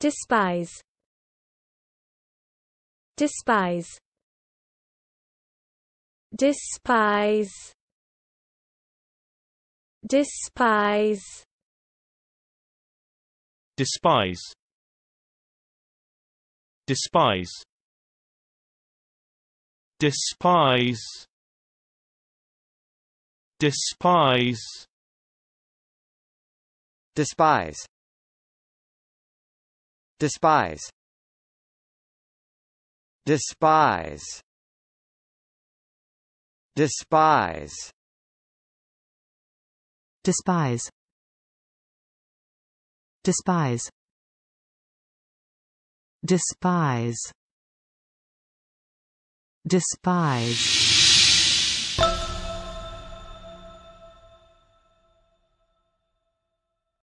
despise despise despise despise despise despise despise despise despise Despise. Despise. Despise. Despise. Despise. Despise. Despise